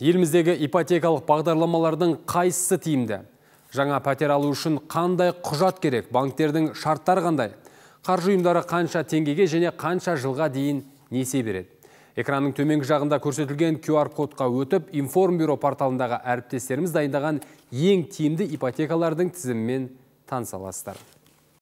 еліміздегі ипотекалық бағдарламалардың қайсысы тиімді? Жаңа пәтер алу үшін қандай құжат керек? Банктердің шарттары қандай? Қаржы ұйымдары қанша теңгеге және қанша жылға дейін несие береді? Экранның төменгі жағында көрсетілген QR кодқа өтіп, Информбюро порталындағы әріптестеріміз дайындаған ең тиімді ипотекалардың тізімімен таныса аласыздар